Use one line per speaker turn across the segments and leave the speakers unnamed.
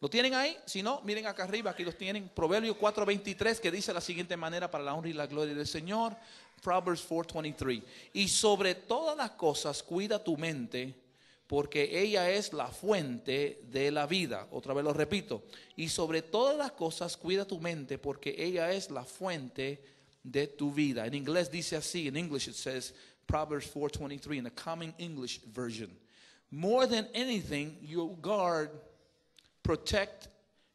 ¿Lo tienen ahí? Si no, miren acá arriba, aquí los tienen. Proverbios 4:23 que dice de la siguiente manera para la honra y la gloria del Señor. Proverbs 4:23. Y sobre todas las cosas cuida tu mente, porque ella es la fuente de la vida. Otra vez lo repito. Y sobre todas las cosas cuida tu mente, porque ella es la fuente de tu vida. En inglés dice así, en inglés it says Proverbs 4:23 in the Common English version. More than anything, you guard Protect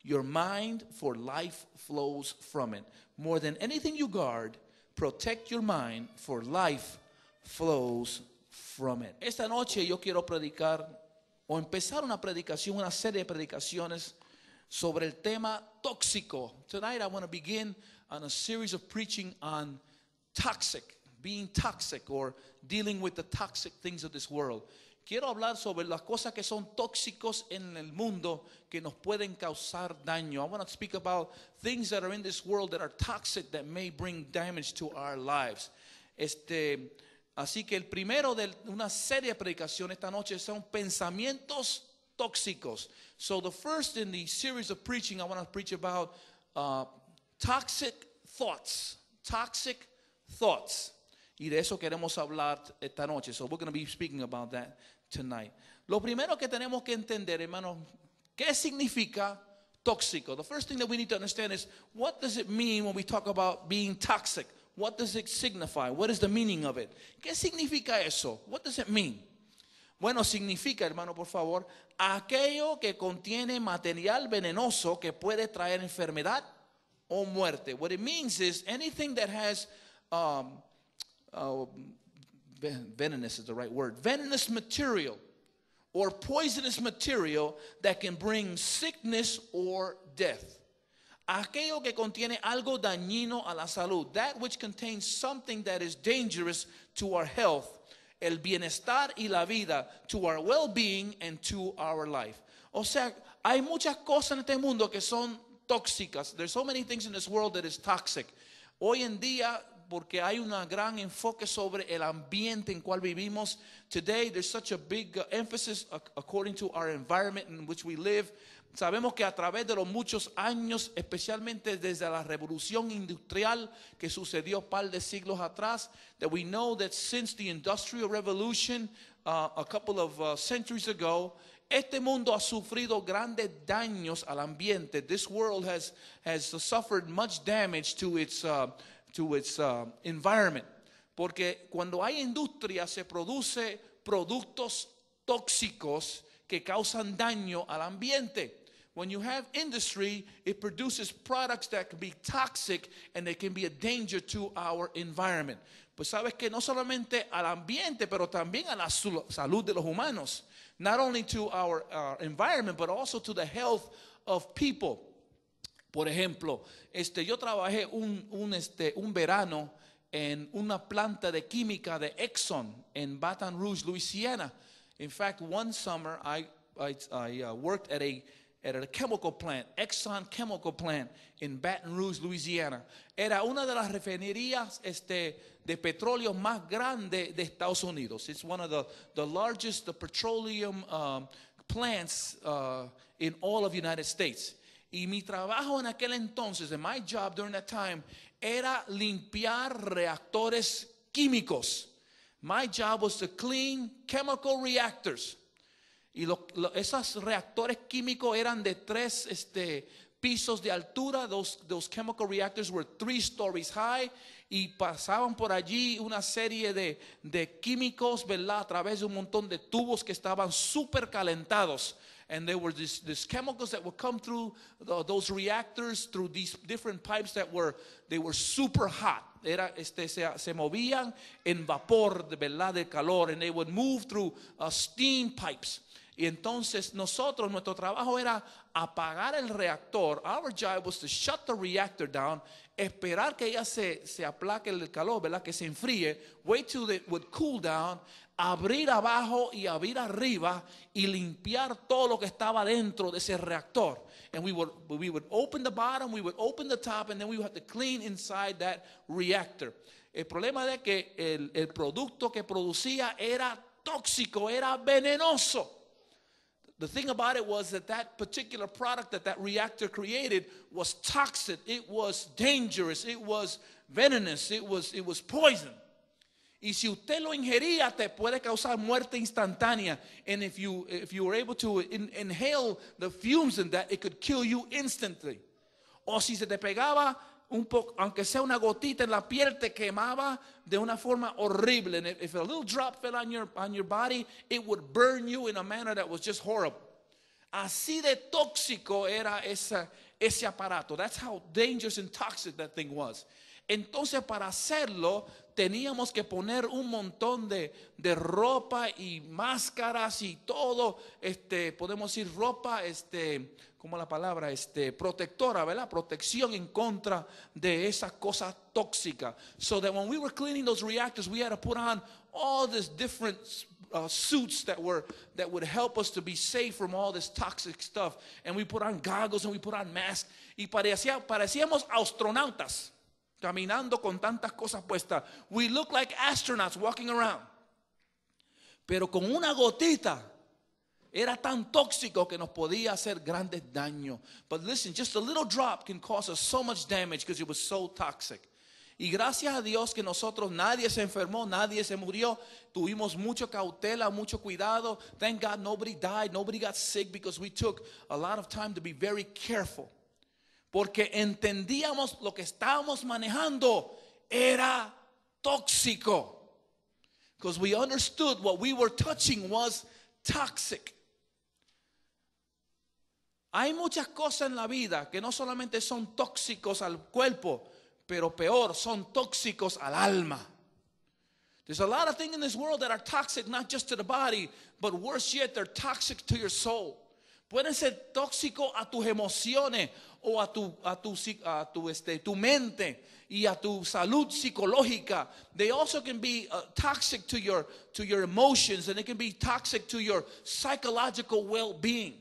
your mind, for life flows from it. More than anything you guard, protect your mind, for life flows from it. Esta noche yo quiero predicar o empezar una predicación, una serie de predicaciones sobre el tema tóxico. Tonight I want to begin on a series of preaching on toxic, being toxic or dealing with the toxic things of this world. quiero hablar sobre las cosas que son tóxicos en el mundo que nos pueden causar daño. I want to speak about things that are in this world that are toxic that may bring damage to our lives. Este, así que el primero de una serie de predicaciones esta noche son pensamientos tóxicos. So the first in the series of preaching I want to preach about uh, toxic thoughts. Toxic thoughts. Y de eso queremos hablar esta noche. So we're going to be speaking about that tonight. Lo primero que tenemos que entender, hermanos, ¿qué significa tóxico? The first thing that we need to understand is what does it mean when we talk about being toxic? What does it signify? What is the meaning of it? ¿Qué significa eso? What does it mean? Bueno, significa, hermano, por favor, aquello que contiene material venenoso que puede traer enfermedad o muerte. What it means is anything that has um, uh, is the right word, venomous material or poisonous material that can bring sickness or death. Aquello que contiene algo dañino a la salud, that which contains something that is dangerous to our health, el bienestar y la vida, to our well-being and to our life. O sea, hay muchas cosas en este mundo que son tóxicas. There's so many things in this world that is toxic. Hoy en día porque hay un gran enfoque sobre el ambiente en cual vivimos. Today there's such a big uh, emphasis according to our environment in which we live. Sabemos que a través de los muchos años, especialmente desde la revolución industrial que sucedió un par de siglos atrás, that we know that since the industrial revolution uh, a couple of uh, centuries ago, este mundo ha sufrido grandes daños al ambiente. This world has, has suffered much damage to its to its uh, environment. Porque cuando hay industria se produce productos tóxicos que causan daño al ambiente. When you have industry, it produces products that can be toxic and they can be a danger to our environment. Pues sabes que no solamente al ambiente, pero también a la salud de los humanos. Not only to our, our environment, but also to the health of people. Por ejemplo, este, yo trabajé este, un, verano en una planta de química de Exxon en Baton Rouge, Louisiana. In fact, one summer I, I, I uh, worked at a, at a chemical plant, Exxon chemical plant in Baton Rouge, Louisiana. Era una de las refinerías este, de petróleo más grande de Estados Unidos. Es one of the, the largest petroleum um, plants uh, in all of United States. Y mi trabajo en aquel entonces, de my job during that time, era limpiar reactores químicos. My job was to clean chemical reactors. Y esos reactores químicos eran de tres este, pisos de altura. Those, chemical reactors were three stories high. Y pasaban por allí una serie de, de químicos, ¿verdad? A través de un montón de tubos que estaban súper calentados and there were these, chemicals that would come through the, those reactors through these different pipes that were they were super hot. Era, este, se, se movían en vapor, de verdad, de calor, and they would move through uh, steam pipes. Y entonces nosotros, nuestro trabajo era apagar el reactor. Our job was to shut the reactor down esperar que ella se, se aplaque el calor, ¿verdad? Que se enfríe, wait till it would cool down, abrir abajo y abrir arriba y limpiar todo lo que estaba dentro de ese reactor. And we would, we would open the bottom, we would open the top, and then we would have to clean inside that reactor. El problema de que el, el producto que producía era tóxico, era venenoso. The thing about it was that that particular product that that reactor created was toxic. It was dangerous. It was venomous. It was, it was poison. Y si usted lo ingería, te puede causar muerte instantánea. And if you, if you were able to in, inhale the fumes in that, it could kill you instantly. O si se te pegaba un poco, aunque sea una gotita en la piel, te quemaba de una forma horrible. And if a little drop fell on your, on your body, it would burn you in a manner that was just horrible. Así de tóxico era ese aparato. That's how dangerous and toxic that thing was. Entonces, para hacerlo, teníamos que poner un montón de, de ropa y máscaras y todo, este, podemos decir ropa, este, como la palabra, este, protectora, ¿verdad? Protección en contra de esas cosas tóxicas. So that when we were cleaning those reactors, we had to put on all these different uh, suits that were that would help us to be safe from all this toxic stuff. And we put on goggles and we put on masks. Y parecía, parecíamos astronautas caminando con tantas cosas puestas. We look like astronauts walking around. Pero con una gotita era tan tóxico que nos podía hacer grandes daños. But listen, just a little drop can cause us so much damage because it was so toxic. Y gracias a Dios que nosotros nadie se enfermó, nadie se murió. Tuvimos mucha cautela, mucho cuidado. Thank God nobody died, nobody got sick because we took a lot of time to be very careful. Porque entendíamos lo que estábamos manejando era tóxico. Because we understood what we were touching was toxic. Hay muchas cosas en la vida que no solamente son tóxicos al cuerpo, pero peor, son tóxicos al alma. There's a lot of things in this world that are toxic not just to the body, but worse yet, they're toxic to your soul. Pueden ser tóxico a tus emociones o a tu, a tu, a tu, este, tu mente y a tu salud psicológica. They also can be uh, toxic to your, to your emotions and it can be toxic to your psychological well-being.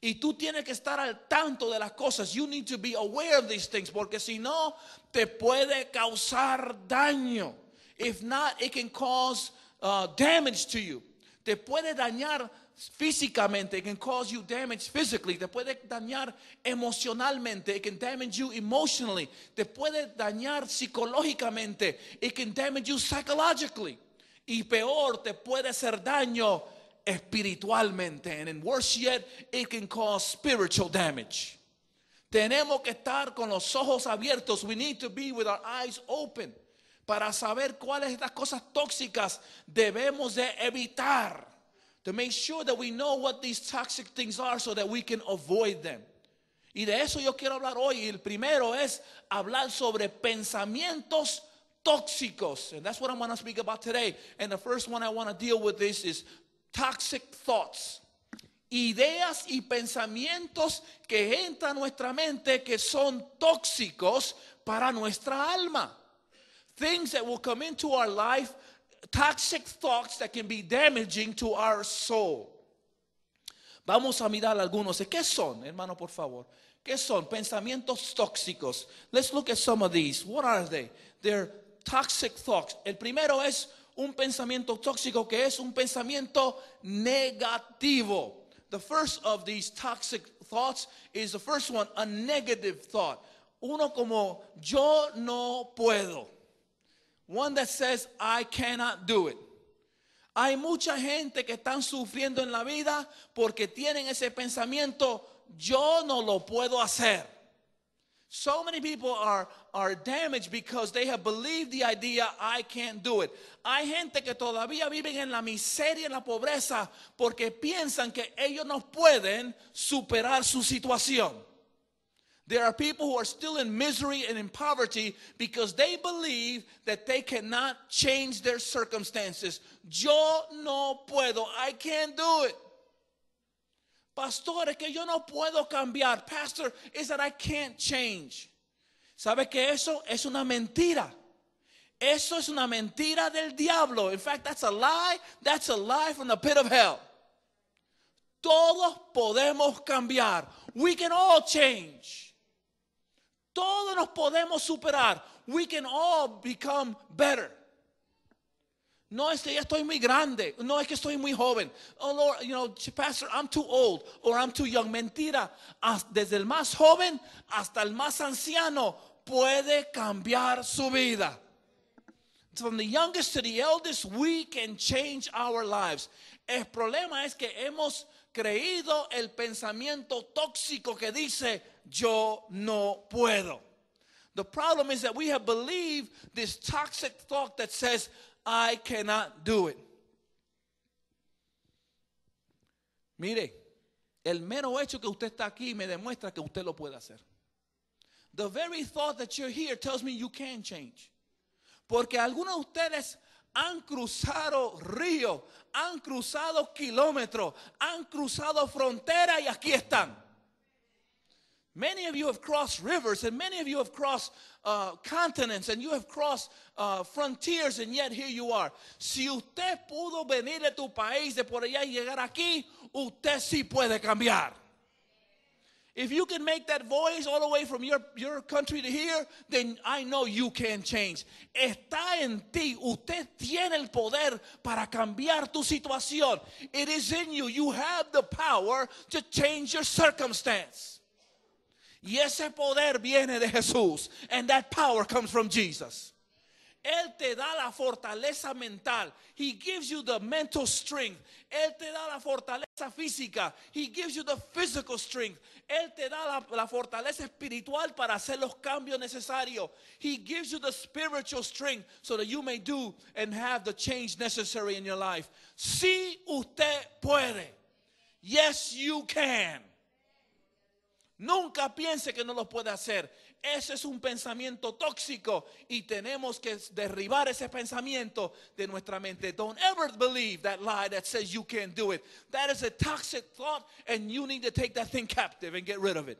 Y tú tienes que estar al tanto de las cosas. You need to be aware of these things. Porque si no, te puede causar daño. If not, it can cause uh, damage to you. Te puede dañar físicamente. It can cause you damage physically. Te puede dañar emocionalmente. It can damage you emotionally. Te puede dañar psicológicamente. It can damage you psychologically. Y peor, te puede hacer daño espiritualmente. And in worse yet, it can cause spiritual damage. Tenemos que estar con los ojos abiertos. We need to be with our eyes open para saber cuáles estas cosas tóxicas debemos de evitar. To make sure that we know what these toxic things are so that we can avoid them. Y de eso yo quiero hablar hoy. el primero es hablar sobre pensamientos tóxicos. And that's what I am going to speak about today. And the first one I want to deal with this is toxic thoughts, ideas y pensamientos que entran a nuestra mente que son tóxicos para nuestra alma. Things that will come into our life, toxic thoughts that can be damaging to our soul. Vamos a mirar algunos. ¿Qué son, hermano, por favor? ¿Qué son? Pensamientos tóxicos. Let's look at some of these. What are they? They're toxic thoughts. El primero es un pensamiento tóxico que es un pensamiento negativo. The first of these toxic thoughts is the first one, a negative thought. Uno como yo no puedo. One that says I cannot do it. Hay mucha gente que están sufriendo en la vida porque tienen ese pensamiento yo no lo puedo hacer. So many people are, are damaged because they have believed the idea, I can't do it. Hay gente que todavía viven en la miseria, en la pobreza, porque piensan que ellos no pueden superar su situación. There are people who are still in misery and in poverty because they believe that they cannot change their circumstances. Yo no puedo. I can't do it. Pastor, es que yo no puedo cambiar. Pastor, is that I can't change. ¿Sabe que eso es una mentira? Eso es una mentira del diablo. In fact, that's a lie. That's a lie from the pit of hell. Todos podemos cambiar. We can all change. Todos nos podemos superar. We can all become better. No es que ya estoy muy grande. No es que estoy muy joven. Oh Lord, you know, Pastor, I'm too old or I'm too young. Mentira. Desde el más joven hasta el más anciano puede cambiar su vida. From the youngest to the eldest, we can change our lives. El problema es que hemos creído el pensamiento tóxico que dice yo no puedo. The problem is that we have believed this toxic thought that says I cannot do it. Mire, el mero hecho que usted está aquí me demuestra que usted lo puede hacer. The very thought that you're here tells me you can change. Porque algunos de ustedes han cruzado ríos, han cruzado kilómetros, han cruzado fronteras y aquí están. Many of you have crossed rivers and many of you have crossed uh, continents and you have crossed uh, frontiers and yet here you are. Si usted pudo venir de tu país, de por allá y llegar aquí, usted sí puede cambiar. If you can make that voice all the way from your, your country to here, then I know you can change. Está en ti. Usted tiene el poder para cambiar tu situación. It is in you. You have the power to change your circumstance. Y ese poder viene de Jesús. And that power comes from Jesus. Él te da la fortaleza mental. He gives you the mental strength. Él te da la fortaleza física. He gives you the physical strength. Él te da la, la fortaleza espiritual para hacer los cambios necesarios. He gives you the spiritual strength so that you may do and have the change necessary in your life. Si usted puede. Yes, you can. Nunca piense que no lo puede hacer. Ese es un pensamiento tóxico y tenemos que derribar ese pensamiento de nuestra mente. Don't ever believe that lie that says you can't do it. That is a toxic thought and you need to take that thing captive and get rid of it.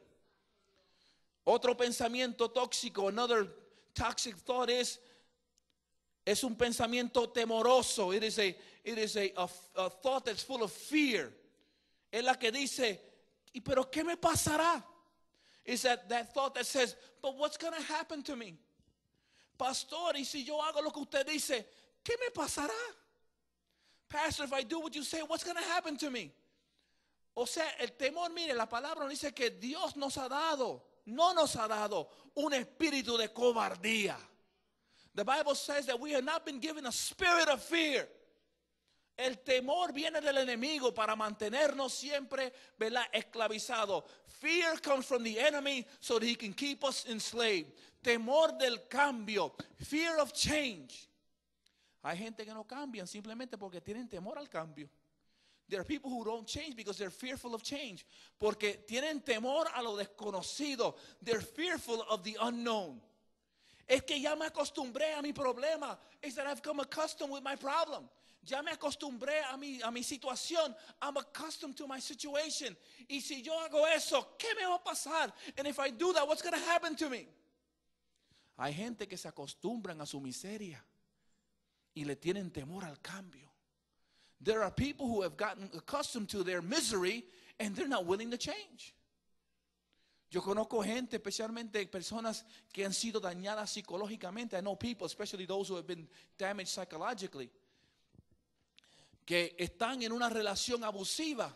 Otro pensamiento tóxico, another toxic thought is es un pensamiento temoroso. It is a it is a thought that's full of fear. Es la que dice, ¿y pero qué me pasará? is that, that thought that says, but what's going to happen to me? Pastor, y si yo hago lo que usted dice, ¿qué me pasará? Pastor, if I do what you say, what's going to happen to me? O sea, el temor, mire, la palabra dice que Dios nos ha dado, no nos ha dado un espíritu de cobardía. The Bible says that we have not been given a spirit of fear. El temor viene del enemigo para mantenernos siempre, ¿verdad? Esclavizado. Fear comes from the enemy so that he can keep us enslaved. Temor del cambio. Fear of change. Hay gente que no cambian simplemente porque tienen temor al cambio. There are people who don't change because they're fearful of change. Porque tienen temor a lo desconocido. They're fearful of the unknown. Es que ya me acostumbré a mi problema. Is that I've come accustomed with my problem. Ya me acostumbré a mi, a mi situación. I'm accustomed to my situation. Y si yo hago eso, ¿qué me va a pasar? And if I do that, what's going to happen to me? Hay gente que se acostumbran a su miseria y le tienen temor al cambio. There are people who have gotten accustomed to their misery and they're not willing to change. Yo conozco gente, especialmente personas que han sido dañadas psicológicamente. I know people, especially those who have been damaged psychologically que están en una relación abusiva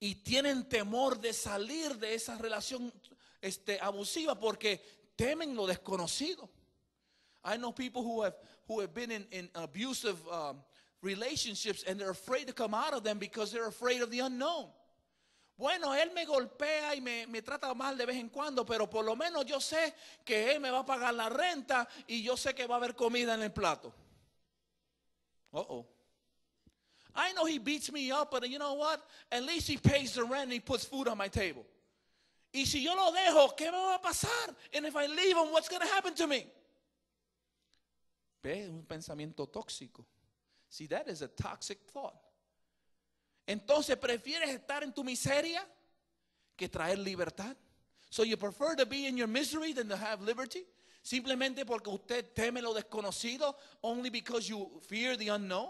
y tienen temor de salir de esa relación este, abusiva porque temen lo desconocido. I know people who have who have been in, abusive um, relationships and they're afraid to come out of them because they're afraid of the unknown. Bueno, él me golpea y me, me, trata mal de vez en cuando, pero por lo menos yo sé que él me va a pagar la renta y yo sé que va a haber comida en el plato. Uh oh. I know he beats me up, but you know what? At least he pays the rent and he puts food on my table. Y si yo lo dejo, ¿qué me va a pasar? And if I leave him, what's going to happen to me? Ve, un pensamiento tóxico. See, that is a toxic thought. Entonces, ¿prefieres estar en tu miseria que traer libertad? So you prefer to be in your misery than to have liberty? Simplemente porque usted teme lo desconocido, only because you fear the unknown?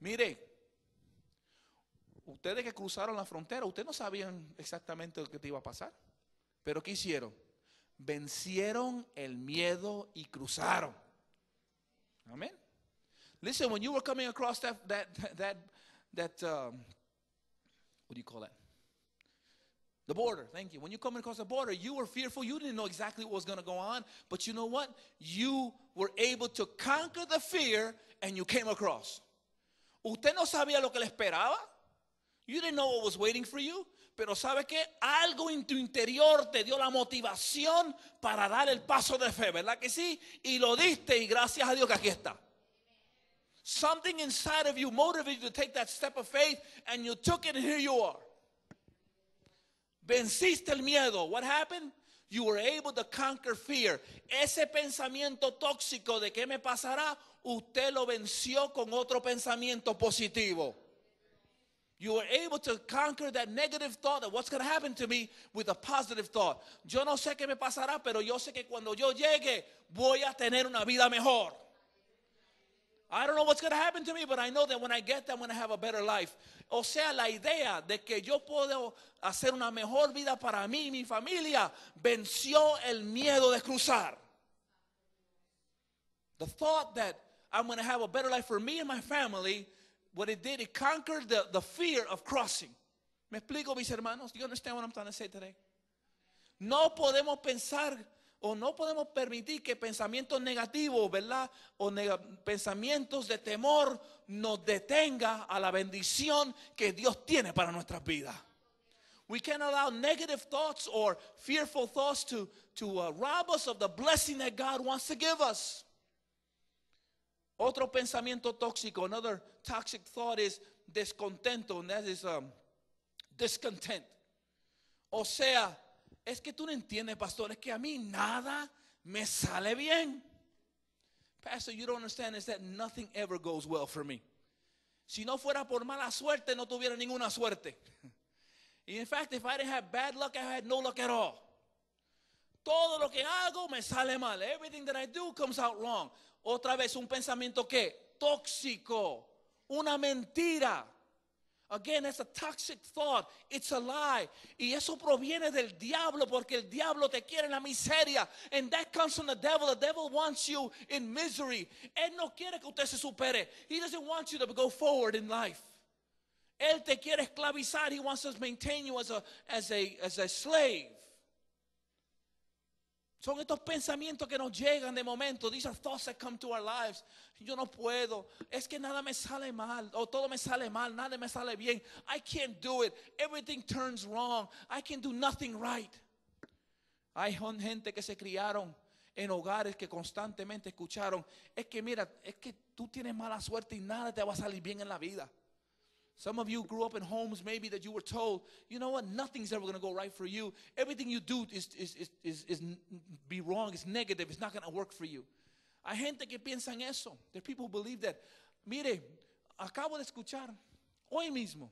Mire, ustedes que cruzaron la frontera, ustedes no sabían exactamente lo que te iba a pasar. Pero ¿qué hicieron? Vencieron el miedo y cruzaron. Amén. Listen, when you were coming across that, that, that, that, um, what do you call that? The border, thank you. When you come across the border, you were fearful. You didn't know exactly what was going to go on. But you know what? You were able to conquer the fear and you came across. Usted no sabía lo que le esperaba. You didn't know what was waiting for you. Pero sabe que algo en tu interior te dio la motivación para dar el paso de fe, ¿verdad que sí? Y lo diste y gracias a Dios que aquí está. Something inside of you motivated you to take that step of faith and you took it and here you are. Venciste el miedo. What happened? you were able to conquer fear. Ese pensamiento tóxico de qué me pasará, usted lo venció con otro pensamiento positivo. You were able to conquer that negative thought of what's going to happen to me with a positive thought. Yo no sé qué me pasará, pero yo sé que cuando yo llegue voy a tener una vida mejor. I don't know what's going to happen to me, but I know that when I get there, I'm going to have a better life. O sea, la idea de que yo puedo hacer una mejor vida para mí y mi familia venció el miedo de cruzar. The thought that I'm going to have a better life for me and my family, what it did, it conquered the, the fear of crossing. ¿Me explico, mis hermanos? Do you understand what I'm trying to say today? No podemos pensar o no podemos permitir que pensamientos negativos, ¿verdad? O pensamientos de temor nos detenga a la bendición que Dios tiene para nuestras vidas. We can't allow negative thoughts or fearful thoughts to, to uh, rob us of the blessing that God wants to give us. Otro pensamiento tóxico, another toxic thought is descontento, and that is um, discontent. O sea, es que tú no entiendes, pastor, es que a mí nada me sale bien. Pastor, you don't understand is that nothing ever goes well for me. Si no fuera por mala suerte, no tuviera ninguna suerte. in fact, if I didn't have bad luck, I had no luck at all. Todo lo que hago me sale mal. Everything that I do comes out wrong. Otra vez un pensamiento que tóxico, una mentira Again, it's a toxic thought. It's a lie. Y eso proviene del diablo porque el diablo te quiere en la miseria. And that comes from the devil. The devil wants you in misery. Él no quiere que usted se supere. He doesn't want you to go forward in life. Él te quiere esclavizar. He wants to maintain you as a, as a, as a slave. Son estos pensamientos que nos llegan de momento. These thoughts that come to our lives. Yo no puedo. Es que nada me sale mal. O todo me sale mal. Nada me sale bien. I can't do it. Everything turns wrong. I can do nothing right. Hay gente que se criaron en hogares que constantemente escucharon. Es que mira, es que tú tienes mala suerte y nada te va a salir bien en la vida. Some of you grew up in homes maybe that you were told, you know what, nothing's ever going to go right for you. Everything you do is, is, is, is, is be wrong, it's negative, it's not going to work for you. Hay gente que piensa en eso. There are people who believe that. Mire, acabo de escuchar hoy mismo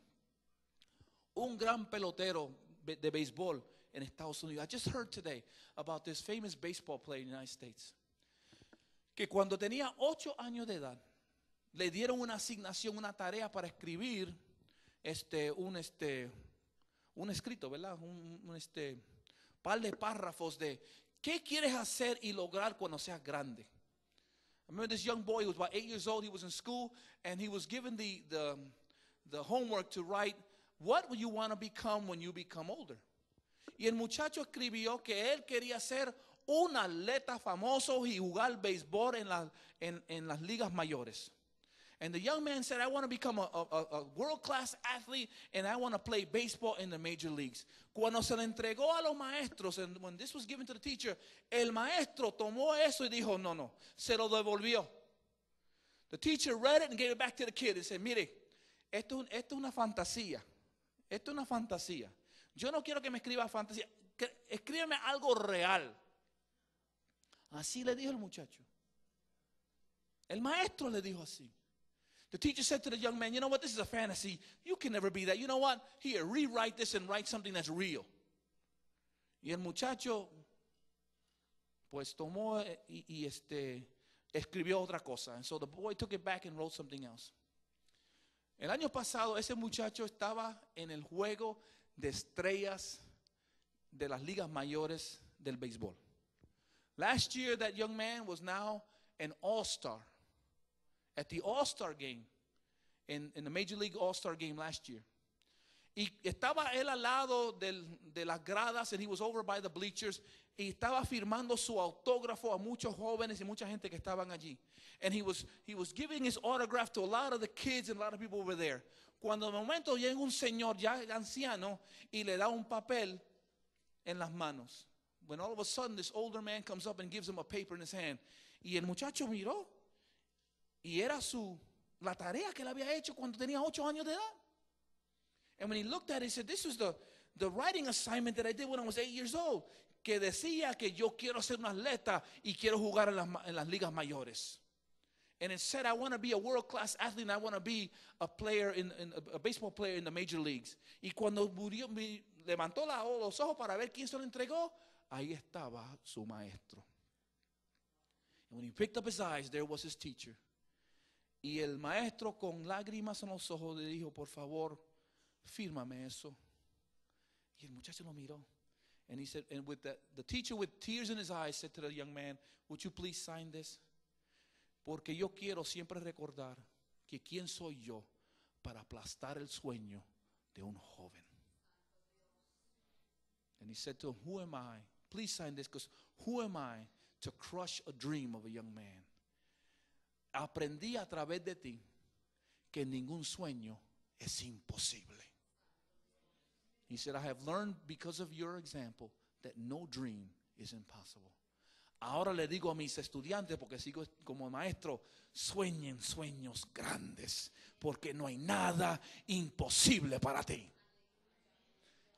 un gran pelotero de baseball en Estados Unidos. I just heard today about this famous baseball player in the United States. Que cuando tenía ocho años de edad, le dieron una asignación, una tarea para escribir este, un, este, un escrito, ¿verdad? Un, este, par de párrafos de qué quieres hacer y lograr cuando seas grande. I remember this young boy he was about eight years old. He was in school and he was given the, the, homework to write, What will you want to become when you become older? Y el muchacho escribió que él quería ser un atleta famoso y jugar béisbol en, la, en, en las ligas mayores. And the young man said, I want to become a, a, a world class athlete and I want to play baseball in the major leagues. Cuando se le entregó a los maestros, and when this was given to the teacher, el maestro tomó eso y dijo, no, no, se lo devolvió. The teacher read it and gave it back to the kid and said, mire, esto, esto es una fantasía. Esto es una fantasía. Yo no quiero que me escriba fantasía. Escríbeme algo real. Así le dijo el muchacho. El maestro le dijo así. The teacher said to the young man, You know what? This is a fantasy. You can never be that. You know what? Here, rewrite this and write something that's real. Y el muchacho, pues tomó eh, y, y este, escribió otra cosa. And so the boy took it back and wrote something else. El año pasado, ese muchacho estaba en el juego de estrellas de las ligas mayores del béisbol. Last year, that young man was now an all star at the All-Star game, in the Major League All-Star game last year. Y estaba él al lado del, de las gradas, and he was over by the bleachers, y estaba firmando su autógrafo a muchos jóvenes y mucha gente que estaban allí. And he was, he was giving his autograph to a lot of the kids and a lot of people over there. Cuando de momento llega un señor ya anciano y le da un papel en las manos. When all of a sudden this older man comes up and gives him a paper in his hand. Y el muchacho miró y era su la tarea que él había hecho cuando tenía ocho años de edad. And when he looked at it, he said, This is the, the writing assignment that I did when I was eight years old. Que decía que yo quiero ser un atleta y quiero jugar en las, en las ligas mayores. And it said, I want to be a world class athlete and I want to be a player, in, in, a baseball player in the major leagues. Y cuando murió, me levantó la, los ojos para ver quién se lo entregó, ahí estaba su maestro. And when he picked up his eyes, there was his teacher. Y el maestro con lágrimas en los ojos le dijo, por favor, fírmame eso. Y el muchacho lo miró. And he said, and with the, the teacher with tears in his eyes said to the young man, would you please sign this? Porque yo quiero siempre recordar que quién soy yo para aplastar el sueño de un joven. And he said to him, who am I? Please sign this because who am I to crush a dream of a young man? aprendí a través de ti que ningún sueño es imposible. He said, I have learned because of your example that no dream is impossible. Ahora le digo a mis estudiantes, porque sigo como maestro, sueñen sueños grandes, porque no hay nada imposible para ti.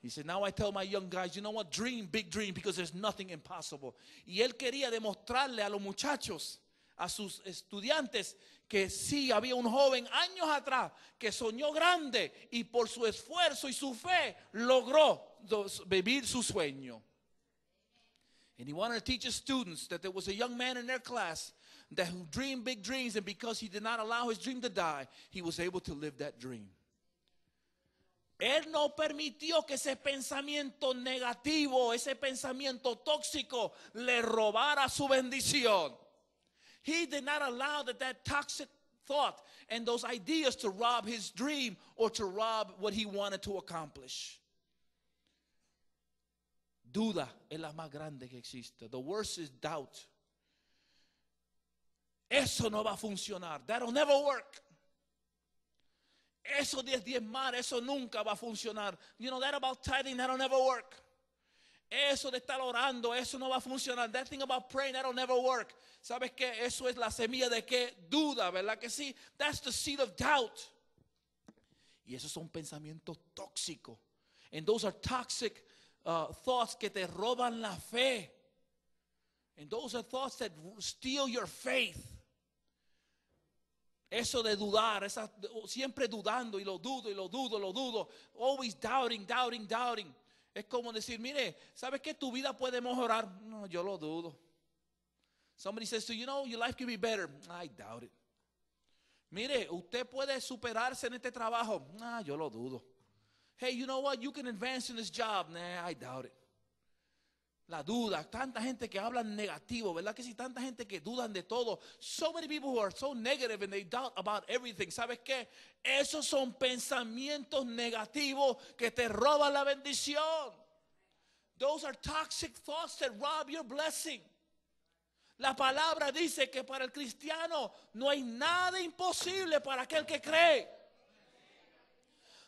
He said, now I tell my young guys, you know what, dream, big dream, because there's nothing impossible. Y él quería demostrarle a los muchachos a sus estudiantes que sí, había un joven años atrás que soñó grande y por su esfuerzo y su fe logró vivir su sueño. And he wanted to teach his students that there was a young man in their class that who dreamed big dreams and because he did not allow his dream to die, he was able to live that dream. Él no permitió que ese pensamiento negativo, ese pensamiento tóxico le robara su bendición. He did not allow that that toxic thought and those ideas to rob his dream or to rob what he wanted to accomplish. Duda es la más grande que existe. The worst is doubt. Eso no va a funcionar. That'll never work. Eso de diezmar, eso nunca va a funcionar. You know that about tithing, that'll never work. Eso de estar orando, eso no va a funcionar. That thing about praying, that'll never work. ¿Sabes qué? Eso es la semilla de qué? Duda, ¿verdad que sí? That's the seed of doubt. Y eso son pensamientos tóxicos. And those are toxic uh, thoughts que te roban la fe. And those are thoughts that steal your faith. Eso de dudar, siempre dudando y lo dudo y lo dudo, lo dudo. Always doubting, doubting, doubting. Es como decir, mire, ¿sabes qué? tu vida puede mejorar? No, yo lo dudo. Somebody says to you, know, your life could be better. I doubt it. Mire, usted puede superarse en este trabajo. Ah, yo lo dudo. Hey, you know what? You can advance in this job. Nah, I doubt it. La duda, tanta gente que habla negativo, ¿verdad? Que si tanta gente que dudan de todo. So many people who are so negative and they doubt about everything. ¿Sabes qué? Esos son pensamientos negativos que te roban la bendición. Those are toxic thoughts that rob your blessing. La palabra dice que para el cristiano no hay nada imposible para aquel que cree.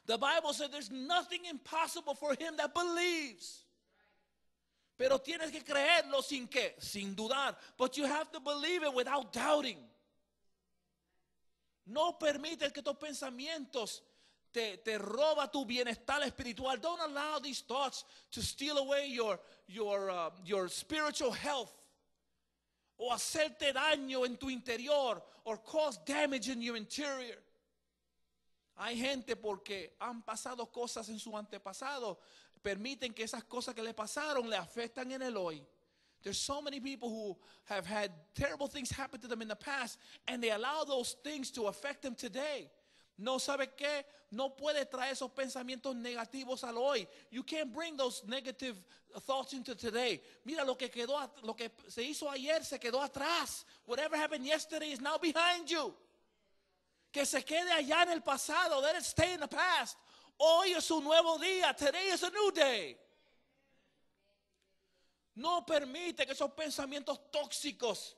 The Bible says there's nothing impossible for him that believes. Pero tienes que creerlo sin que, sin dudar. But you have to believe it without doubting. No permites que tus pensamientos te, te roba tu bienestar espiritual. Don't allow these thoughts to steal away your, your, uh, your spiritual health. o hacerte daño en tu interior or cause damage in your interior. Hay gente porque han pasado cosas en su antepasado, permiten que esas cosas que le pasaron le afectan en el hoy. There's so many people who have had terrible things happen to them in the past and they allow those things to affect them today. No sabe qué, no puede traer esos pensamientos negativos al hoy. You can't bring those negative thoughts into today. Mira lo que quedó, lo que se hizo ayer se quedó atrás. Whatever happened yesterday is now behind you. Que se quede allá en el pasado. Let it stay in the past. Hoy es un nuevo día. Today is a new day. No permite que esos pensamientos tóxicos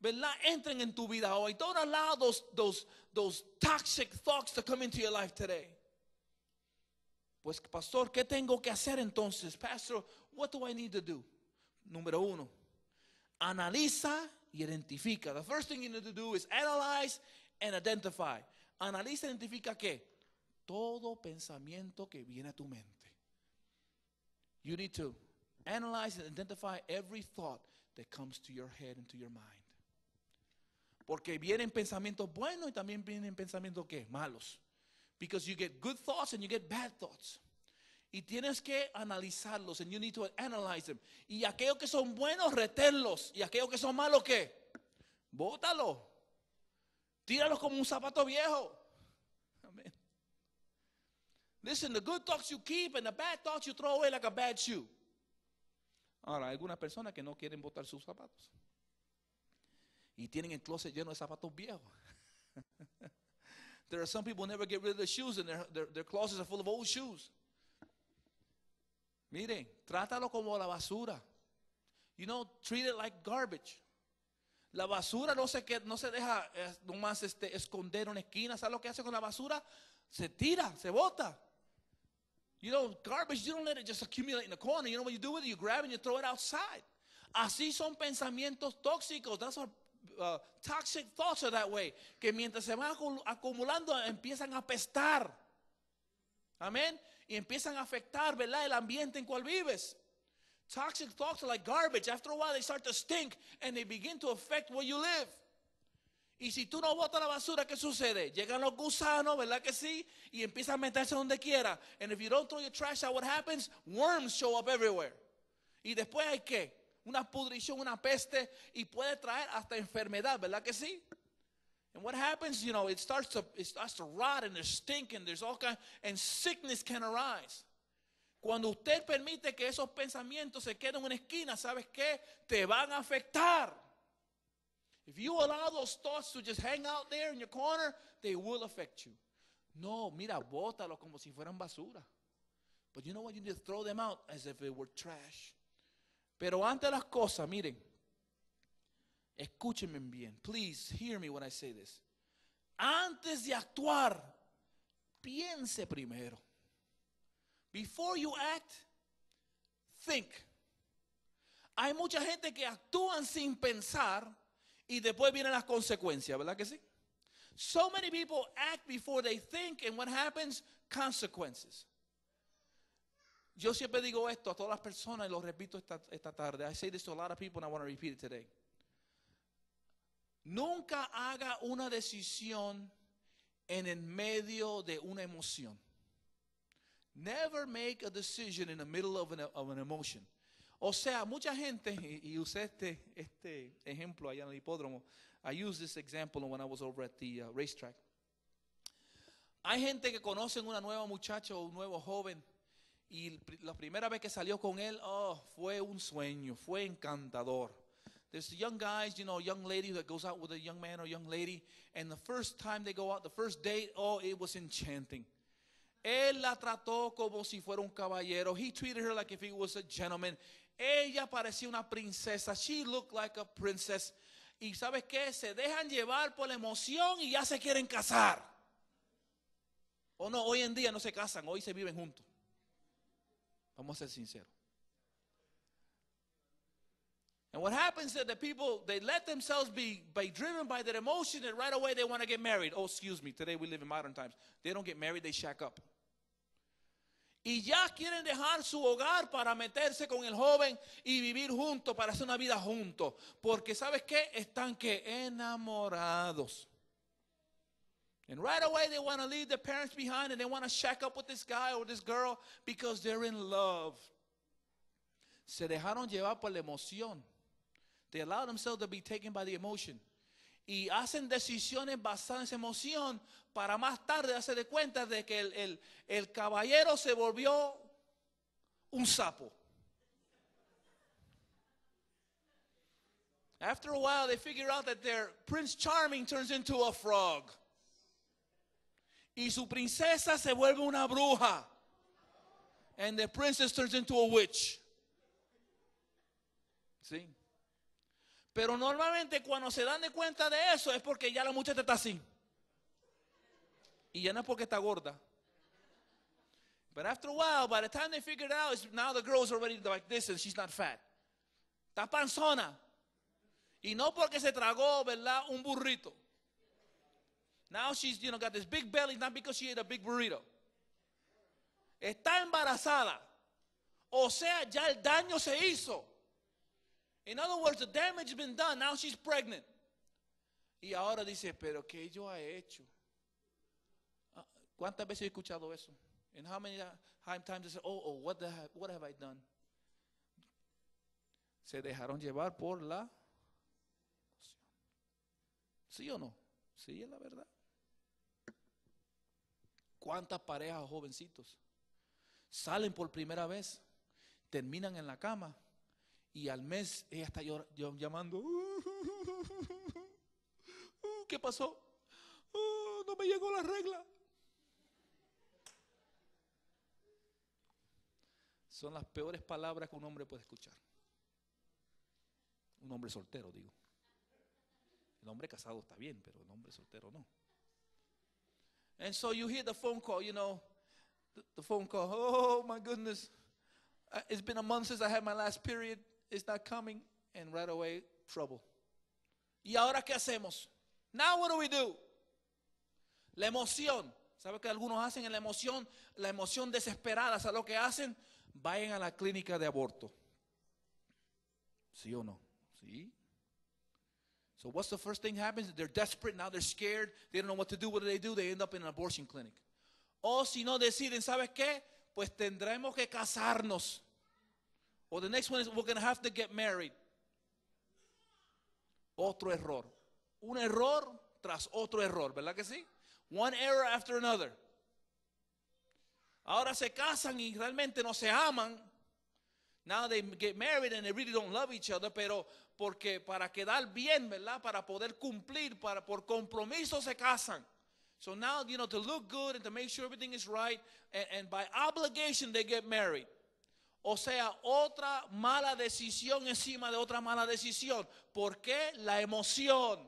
¿verdad? Entren en tu vida hoy. Don't allow those, those, those toxic thoughts to come into your life today. Pues, pastor, ¿qué tengo que hacer entonces? Pastor, what do I need to do? Número uno, analiza y identifica. The first thing you need to do is analyze and identify. Analiza, identifica qué? Todo pensamiento que viene a tu mente. You need to analyze and identify every thought that comes to your head and to your mind. Porque vienen pensamientos buenos y también vienen pensamientos que malos. Because you get good thoughts and you get bad thoughts. Y tienes que analizarlos and you need to analyze them. Y aquellos que son buenos, reténlos. Y aquellos que son malos, ¿qué? Bótalo. Tíralos como un zapato viejo. Amén. Listen, the good thoughts you keep and the bad thoughts you throw away like a bad shoe. Ahora, hay algunas personas que no quieren botar sus zapatos y tienen el closet lleno de zapatos viejos. There are some people who never get rid of their shoes and their, their, their closets are full of old shoes. Miren, trátalo como la basura. You know, treat it like garbage. La basura no se, que, no se deja eh, nomás este, esconder en una esquina. ¿Sabes lo que hace con la basura? Se tira, se bota. You know, garbage, you don't let it just accumulate in the corner. You know what you do with it? You grab it and you throw it outside. Así son pensamientos tóxicos. That's what Uh, toxic thoughts are that way, que mientras se van acumulando empiezan a apestar. Amén. Y empiezan a afectar, ¿verdad? El ambiente en cual vives. Toxic thoughts are like garbage. After a while they start to stink and they begin to affect where you live. Y si tú no botas la basura, ¿qué sucede? Llegan los gusanos, ¿verdad que sí? Y empiezan a meterse donde quiera. And if you don't throw your trash out, what happens? Worms show up everywhere. Y después hay que una pudrición, una peste y puede traer hasta enfermedad, ¿verdad que sí? And what happens, you know, it starts to it starts to rot and there's stink and there's all kind and sickness can arise. Cuando usted permite que esos pensamientos se queden en una esquina, ¿sabes qué? Te van a afectar. If you allow those thoughts to just hang out there in your corner, they will affect you. No, mira, bótalos como si fueran basura. But you know what? You need to throw them out as if they were trash. Pero antes las cosas, miren, escúchenme bien. Please hear me when I say this. Antes de actuar, piense primero. Before you act, think. Hay mucha gente que actúan sin pensar y después vienen las consecuencias, ¿verdad que sí? So many people act before they think and what happens? Consequences. Yo siempre digo esto a todas las personas y lo repito esta, esta tarde. I say this to a lot of people and I want to repeat it today. Nunca haga una decisión en el medio de una emoción. Never make a decision in the middle of an, of an emotion. O sea, mucha gente, y, usé este, este ejemplo allá en el hipódromo. I used this example when I was over at the uh, racetrack. Hay gente que conocen una nueva muchacha o un nuevo joven y la primera vez que salió con él, oh, fue un sueño, fue encantador. There's young guys, you know, young lady that goes out with a young man or young lady, and the first time they go out, the first date, oh, it was enchanting. Él la trató como si fuera un caballero. He treated her like if he was a gentleman. Ella parecía una princesa. She looked like a princess. Y sabes qué? Se dejan llevar por la emoción y ya se quieren casar. O no, hoy en día no se casan, hoy se viven juntos. Vamos a ser sinceros. And what happens is that the people they let themselves be, be driven by their emotion, and right away they want to get married. Oh, excuse me. Today we live in modern times. They don't get married; they shack up. Y ya quieren dejar su hogar para meterse con el joven y vivir juntos, para hacer una vida juntos. Porque sabes qué? Están que enamorados. And right away, they want to leave their parents behind and they want to shack up with this guy or this girl because they're in love. Se dejaron llevar por la emoción. They allow themselves to be taken by the emotion. Y hacen decisiones basadas en emoción para más tarde hacer de cuenta de que el, el, el caballero se volvió un sapo. After a while, they figure out that their Prince Charming turns into a frog. Y su princesa se vuelve una bruja. And the princess turns into a witch. ¿Sí? Pero normalmente cuando se dan de cuenta de eso es porque ya la muchacha está así. Y ya no es porque está gorda. But after a while, by the time they figure it out, it's, now the girl's already like this and she's not fat. Está panzona. Y no porque se tragó, ¿verdad? Un burrito. Now she's, you know, got this big belly, not because she ate a big burrito. Está embarazada. O sea, ya el daño se hizo. In other words, the damage has been done. Now she's pregnant. Y ahora dice, pero ¿qué yo ha hecho? Ah, ¿Cuántas veces he escuchado eso? And how many uh, times I said, oh, oh, what, the, what have I done? Se dejaron llevar por la... ¿Sí o no? Sí, es la verdad. ¿Cuántas parejas, jovencitos? Salen por primera vez, terminan en la cama y al mes ella está llamando. Uh, uh, uh, ¿Qué pasó? no me llegó la regla. Son las peores palabras que un hombre puede escuchar. Un hombre soltero, digo. El hombre casado está bien, pero el hombre soltero no. And so you hear the phone call, you know, the, phone call, oh my goodness, it's been a month since I had my last period, it's not coming, and right away, trouble. ¿Y ahora qué hacemos? Now what do we do? La emoción. ¿Sabe que algunos hacen en la emoción? La emoción desesperada. ¿Sabe lo que hacen? Vayan a la clínica de aborto. ¿Sí o no? ¿Sí? So what's the first thing happens? They're desperate, now they're scared, they don't know what to do, what do they do? They end up in an abortion clinic. O oh, si no deciden, ¿sabes qué? Pues tendremos que casarnos. Or the next one is we're going to have to get married. Otro error. Un error tras otro error, ¿verdad que sí? One error after another. Ahora se casan y realmente no se aman Now they get married and they really don't love each other, pero porque para quedar bien, ¿verdad? Para poder cumplir, para por compromiso se casan. So now, you know, to look good and to make sure everything is right, and, and by obligation they get married. O sea, otra mala decisión encima de otra mala decisión. ¿Por qué? La emoción.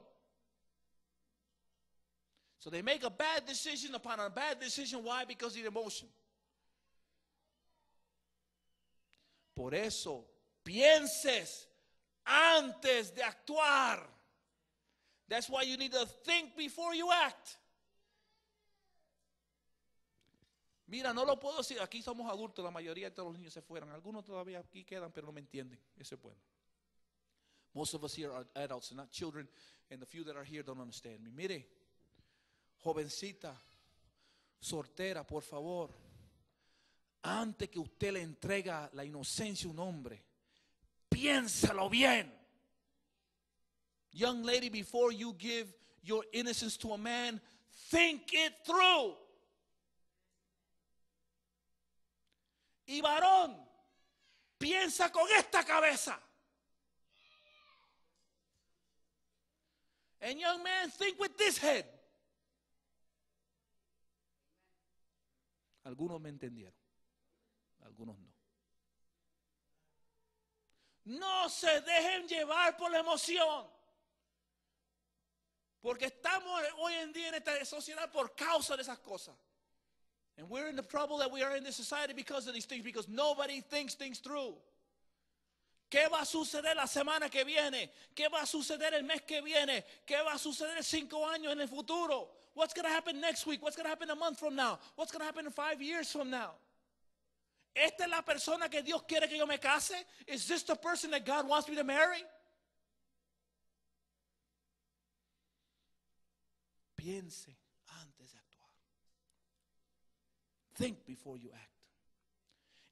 So they make a bad decision upon a bad decision. Why? Because of the emotion. Por eso, pienses antes de actuar. That's why you need to think before you act. Mira, no lo puedo decir. Aquí somos adultos, la mayoría de todos los niños se fueron. Algunos todavía aquí quedan, pero no me entienden. Eso es bueno. Most of us here are adults not children, and the few that are here don't understand me. Mire, jovencita, soltera, por favor antes que usted le entrega la inocencia a un hombre, piénsalo bien. Young lady, before you give your innocence to a man, think it through. Y varón, piensa con esta cabeza. And young man, think with this head. Algunos me entendieron no. se dejen llevar por la emoción. Porque estamos hoy en día en esta sociedad por causa de esas cosas. And we're in the trouble that we are in this society because of these things, because nobody thinks things through. ¿Qué va a suceder la semana que viene? ¿Qué va a suceder el mes que viene? ¿Qué va a suceder cinco años en el futuro? What's going to happen next week? What's going to happen a month from now? What's going to happen five years from now? ¿Esta es la persona que Dios quiere que yo me case? Is this the person that God wants me to marry? Piense antes de actuar. Think before you act.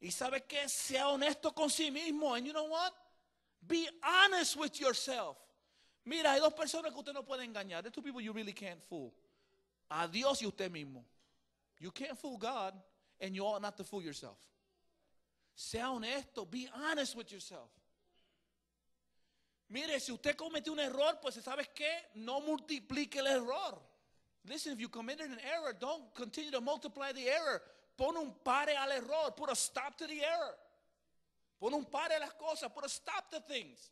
Y sabe que sea honesto con sí mismo. And you know what? Be honest with yourself. Mira, hay dos personas que usted no puede engañar. There's two people you really can't fool. A Dios y usted mismo. You can't fool God and you ought not to fool yourself. Sea honesto, be honest with yourself. Mire, si usted cometió un error, pues ¿sabes qué? No multiplique el error. Listen, if you committed an error, don't continue to multiply the error. Pon un pare al error. Put a stop to the error. Pon un pare a las cosas. Put a stop to things.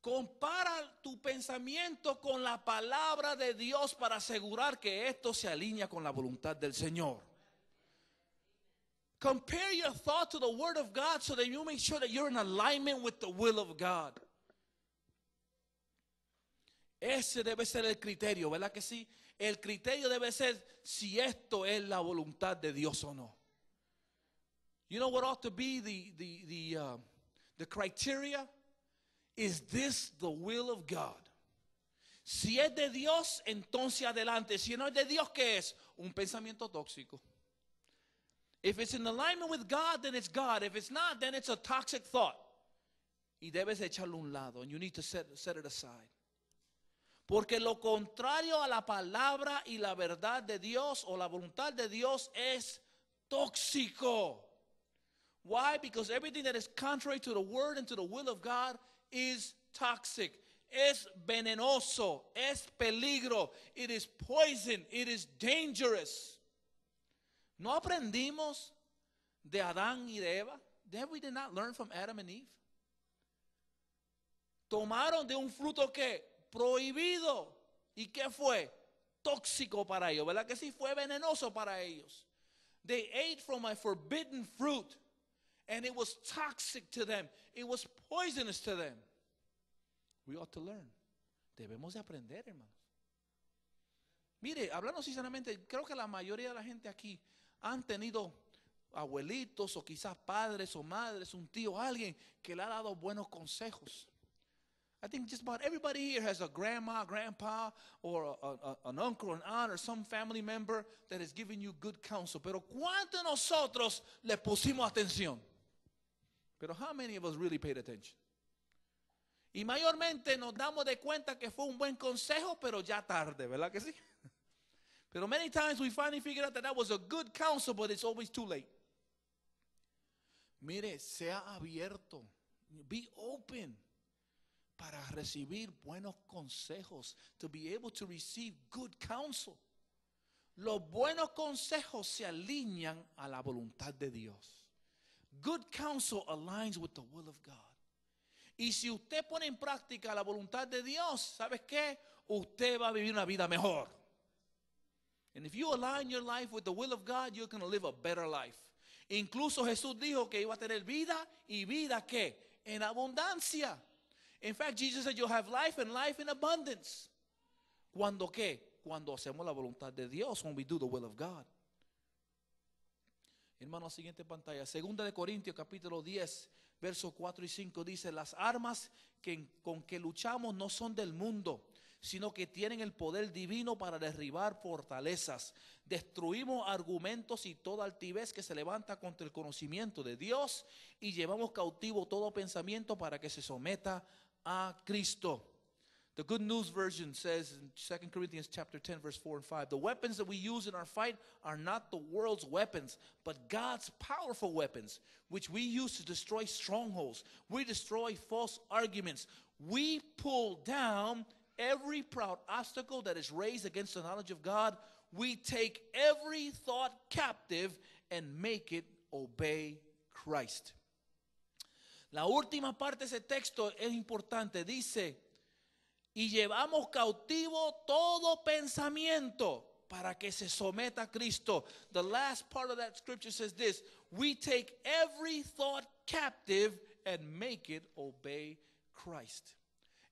Compara tu pensamiento con la palabra de Dios para asegurar que esto se alinea con la voluntad del Señor. Compare your thought to the Word of God so that you make sure that you're in alignment with the will of God. Ese debe ser el criterio, ¿verdad que sí? El criterio debe ser si esto es la voluntad de Dios o no. You know what ought to be the, the, the, uh, the criteria? Is this the will of God? Si es de Dios, entonces adelante. Si no es de Dios, ¿qué es? Un pensamiento tóxico. If it's in alignment with God, then it's God. If it's not, then it's a toxic thought. Y debes echarlo un lado, and you need to set, set it aside. Porque lo contrario a la palabra y la verdad de Dios o la voluntad de Dios es tóxico. Why? Because everything that is contrary to the word and to the will of God is toxic. Es venenoso. Es peligro. It is poison. It is dangerous. ¿No aprendimos de Adán y de Eva? Did we did not learn from Adam and Eve. Tomaron de un fruto que prohibido y que fue tóxico para ellos, ¿verdad? Que sí fue venenoso para ellos. They ate from a forbidden fruit and it was toxic to them. It was poisonous to them. We ought to learn. Debemos de aprender, hermanos. Mire, hablando sinceramente, creo que la mayoría de la gente aquí han tenido abuelitos o quizás padres o madres, un tío, alguien que le ha dado buenos consejos. I think just about everybody here has a grandma, grandpa, or an uncle, an aunt, or some family member that has given you good counsel. Pero ¿cuántos de nosotros le pusimos atención? Pero how many of us really paid attention? Y mayormente nos damos de cuenta que fue un buen consejo, pero ya tarde, ¿verdad que sí? Pero many times we finally figured out that that was a good counsel, but it's always too late. Mire, sea abierto. Be open para recibir buenos consejos. To be able to receive good counsel. Los buenos consejos se alinean a la voluntad de Dios. Good counsel aligns with the will of God. Y si usted pone en práctica la voluntad de Dios, ¿sabes qué? Usted va a vivir una vida mejor. And if you align your life with the will of God, you're going to live a better life. Incluso Jesús dijo que iba a tener vida y vida que en abundancia. In fact, Jesus said you'll have life and life in abundance. Cuando qué? Cuando hacemos la voluntad de Dios, when we do the will of God. Hermano, siguiente pantalla. Segunda de Corintios, capítulo 10, versos 4 y 5 dice, las armas que, con que luchamos no son del mundo sino que tienen el poder divino para derribar fortalezas. Destruimos argumentos y toda altivez que se levanta contra el conocimiento de Dios y llevamos cautivo todo pensamiento para que se someta a Cristo. The Good News Version says in 2 Corinthians chapter 10 verse 4 and 5, the weapons that we use in our fight are not the world's weapons, but God's powerful weapons, which we use to destroy strongholds. We destroy false arguments. We pull down every proud obstacle that is raised against the knowledge of God, we take every thought captive and make it obey Christ. La última parte de ese texto es importante. Dice, y llevamos cautivo todo pensamiento para que se someta a Cristo. The last part of that scripture says this, we take every thought captive and make it obey Christ.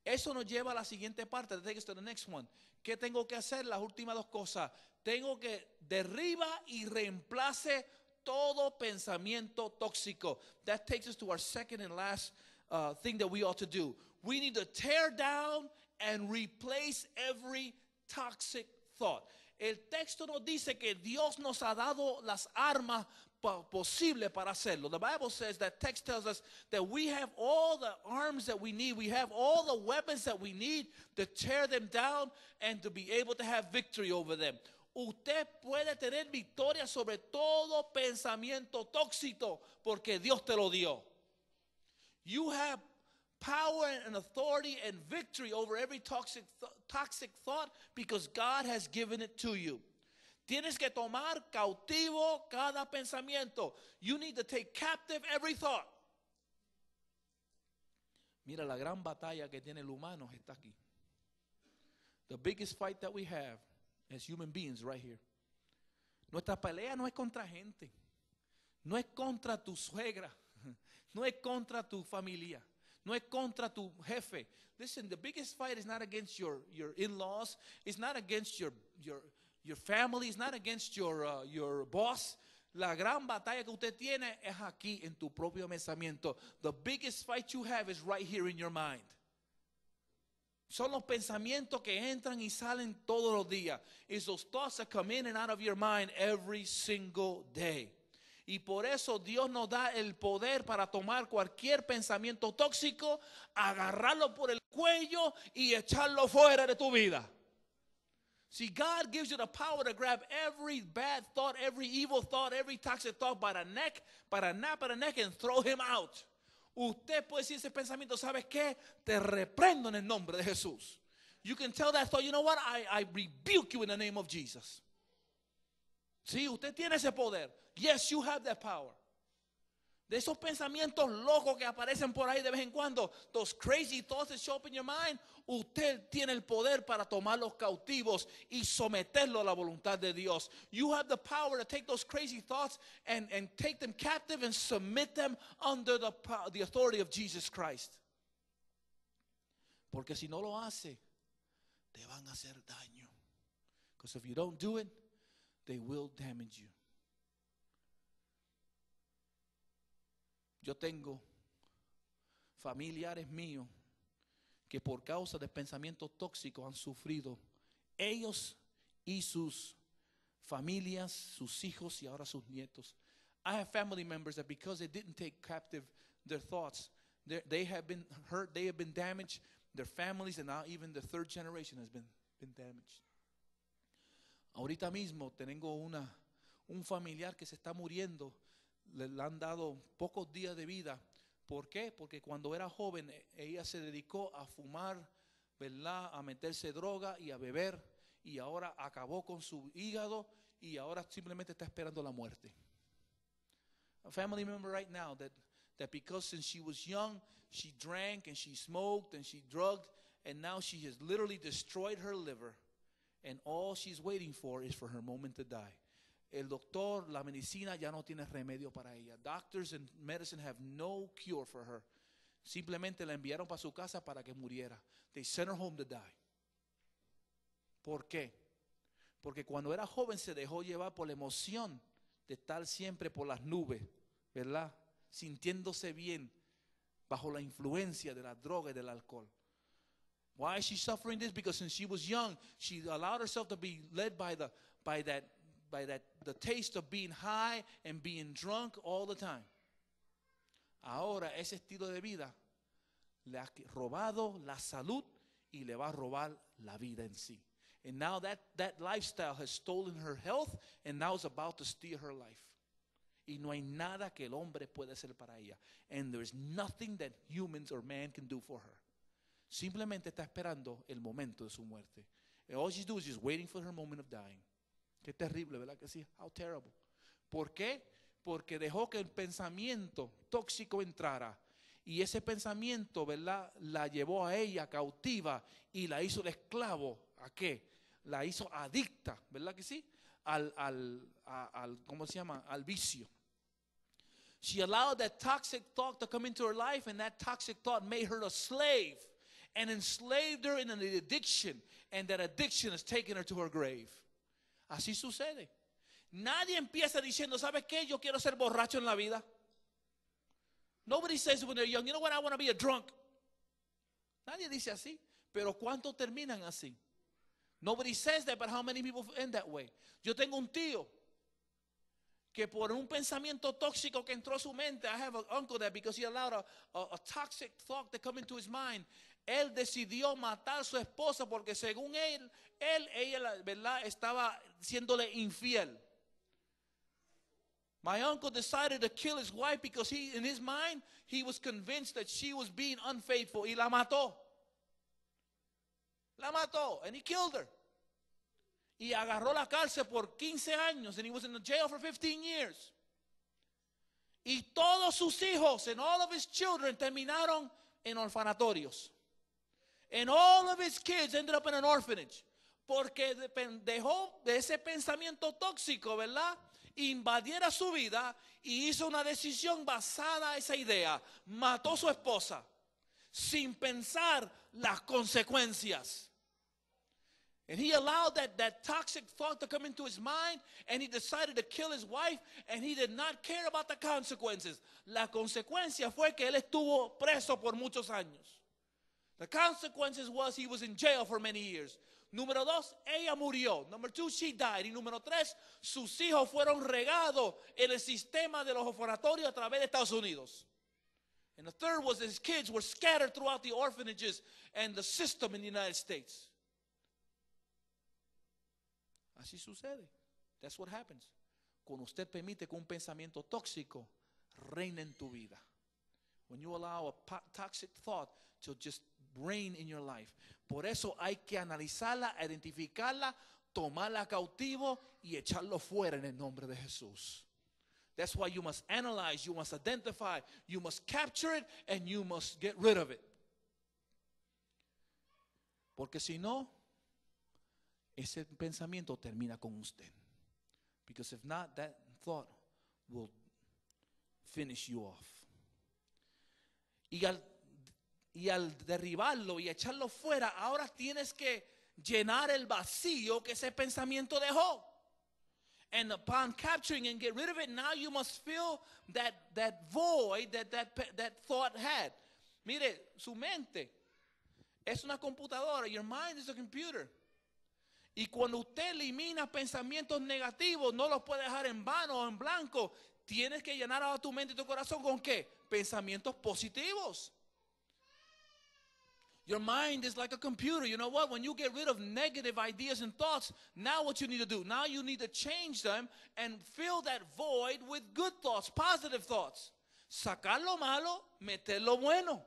Eso nos lleva a la siguiente parte. Take us to the next one. ¿Qué tengo que hacer? Las últimas dos cosas. Tengo que derriba y reemplace todo pensamiento tóxico. That takes us to our second and last uh, thing that we ought to do. We need to tear down and replace every toxic thought. El texto nos dice que Dios nos ha dado las armas posible para hacerlo. The Bible says that text tells us that we have all the arms that we need, we have all the weapons that we need to tear them down and to be able to have victory over them. Usted puede tener victoria sobre todo pensamiento tóxico porque Dios te lo dio. You have power and authority and victory over every toxic th- toxic thought because God has given it to you. Tienes que tomar cautivo cada pensamiento. You need to take captive every thought. Mira, la gran batalla que tiene el humano está aquí. The biggest fight that we have as human beings right here. Nuestra pelea no es contra gente. No es contra tu suegra. No es contra tu familia. No es contra tu jefe. Listen, the biggest fight is not against your, your in-laws. It's not against your, your, Your family is not against your, uh, your boss. La gran batalla que usted tiene es aquí en tu propio pensamiento. The biggest fight you have is right here in your mind. Son los pensamientos que entran y salen todos los días. It's those thoughts that come in and out of your mind every single day. Y por eso Dios nos da el poder para tomar cualquier pensamiento tóxico, agarrarlo por el cuello y echarlo fuera de tu vida. See, God gives you the power to grab every bad thought, every evil thought, every toxic thought by the neck, by the nape of the neck, and throw him out. Usted puede decir ese pensamiento, ¿sabes qué? Te reprendo en el nombre de Jesús. You can tell that thought, you know what? I, I rebuke you in the name of Jesus. Sí, usted tiene ese poder. Yes, you have that power. De esos pensamientos locos que aparecen por ahí de vez en cuando, those crazy thoughts that show up in your mind, usted tiene el poder para tomarlos cautivos y someterlos a la voluntad de Dios. You have the power to take those crazy thoughts and, and take them captive and submit them under the, the authority of Jesus Christ. Porque si no lo hace, te van a hacer daño. Because if you don't do it, they will damage you. Yo tengo familiares míos que por causa de pensamientos tóxicos han sufrido ellos y sus familias, sus hijos y ahora sus nietos. I have family members that because they didn't take captive their thoughts, they have been hurt, they have been damaged, their families and now even the third generation has been, been damaged. Ahorita mismo tengo una, un familiar que se está muriendo le, han dado pocos días de vida. ¿Por qué? Porque cuando era joven e, ella se dedicó a fumar, ¿verdad? A meterse droga y a beber y ahora acabó con su hígado y ahora simplemente está esperando la muerte. A family member right now that that because since she was young she drank and she smoked and she drugged and now she has literally destroyed her liver and all she's waiting for is for her moment to die el doctor, la medicina ya no tiene remedio para ella. Doctors and medicine have no cure for her. Simplemente la enviaron para su casa para que muriera. They sent her home to die. ¿Por qué? Porque cuando era joven se dejó llevar por la emoción de estar siempre por las nubes, ¿verdad? Sintiéndose bien bajo la influencia de la droga y del alcohol. Why is she suffering this? Because since she was young, she allowed herself to be led by the by that by that the taste of being high and being drunk all the time. Ahora ese estilo de vida le ha robado la salud y le va a robar la vida en sí. And now that, that lifestyle has stolen her health and now is about to steal her life. Y no hay nada que el hombre pueda hacer para ella. And there is nothing that humans or man can do for her. Simplemente está esperando el momento de su muerte. And all she does is waiting for her moment of dying. Qué terrible, ¿verdad que sí? How terrible. ¿Por qué? Porque dejó que el pensamiento tóxico entrara. Y ese pensamiento, ¿verdad? La llevó a ella cautiva y la hizo de esclavo. ¿A qué? La hizo adicta, ¿verdad que sí? Al, al, al ¿cómo se llama? Al vicio. She allowed that toxic thought to come into her life, and that toxic thought made her a slave and enslaved her in an addiction, and that addiction has taken her to her grave. Así sucede. Nadie empieza diciendo, ¿sabes qué? Yo quiero ser borracho en la vida. Nobody says when they're young, you know what, I want to be a drunk. Nadie dice así. Pero ¿cuántos terminan así? Nobody says that, but how many people end that way? Yo tengo un tío que por un pensamiento tóxico que entró a su mente, I have an uncle that because he allowed a, a toxic thought to come into his mind, él decidió matar a su esposa porque según él, él, ella, ¿verdad? Estaba siéndole infiel. My uncle decided to kill his wife because he, in his mind, he was convinced that she was being unfaithful. Y la mató. La mató. And he killed her. Y agarró la cárcel por 15 años. And he was in the jail for 15 years. Y todos sus hijos, and all of his children, terminaron en orfanatorios. And all of his kids ended up in an orphanage. Porque dejó de ese pensamiento tóxico, ¿verdad? Invadiera su vida y hizo una decisión basada en esa idea. Mató a su esposa sin pensar las consecuencias. And he allowed that, that toxic thought to come into his mind, and he decided to kill his wife, and he did not care about the consequences. La consecuencia fue que él estuvo preso por muchos años. The consequences was he was in jail for many years. Número dos, ella murió. Number two, she died. Y número tres, sus hijos fueron regados en el sistema de los orfanatorios a través de Estados Unidos. And the third was his kids were scattered throughout the orphanages and the system in the United States. Así sucede. That's what happens. Cuando usted permite que un pensamiento tóxico reine en tu vida. When you allow a toxic thought to just reign in your life. Por eso hay que analizarla, identificarla, tomarla cautivo y echarlo fuera en el nombre de Jesús. That's why you must analyze, you must identify, you must capture it, and you must get rid of it. Porque si no, ese pensamiento termina con usted. Because if not, that thought will finish you off. Y al y al derribarlo y echarlo fuera, ahora tienes que llenar el vacío que ese pensamiento dejó. And upon capturing and get rid of it, now you must fill that, that void that, that, that thought had. Mire, su mente es una computadora. Your mind is a computer. Y cuando usted elimina pensamientos negativos, no los puede dejar en vano o en blanco. Tienes que llenar a tu mente y tu corazón con qué? Pensamientos positivos. Your mind is like a computer. You know what? When you get rid of negative ideas and thoughts, now what you need to do? Now you need to change them and fill that void with good thoughts, positive thoughts. Sacar lo malo, meter lo bueno.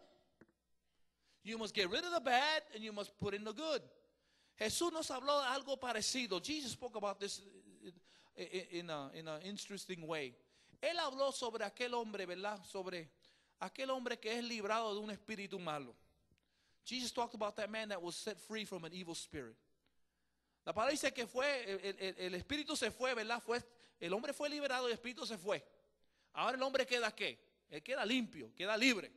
You must get rid of the bad and you must put in the good. Jesús nos habló algo parecido. Jesus spoke about this in an in an interesting way. Él habló sobre aquel hombre, ¿verdad? Sobre aquel hombre que es librado de un espíritu malo. Jesus talked about that man that was set free from an evil spirit. La palabra dice que fue, el, espíritu se fue, ¿verdad? Fue, el hombre fue liberado y el espíritu se fue. Ahora el hombre queda qué? Él queda limpio, queda libre.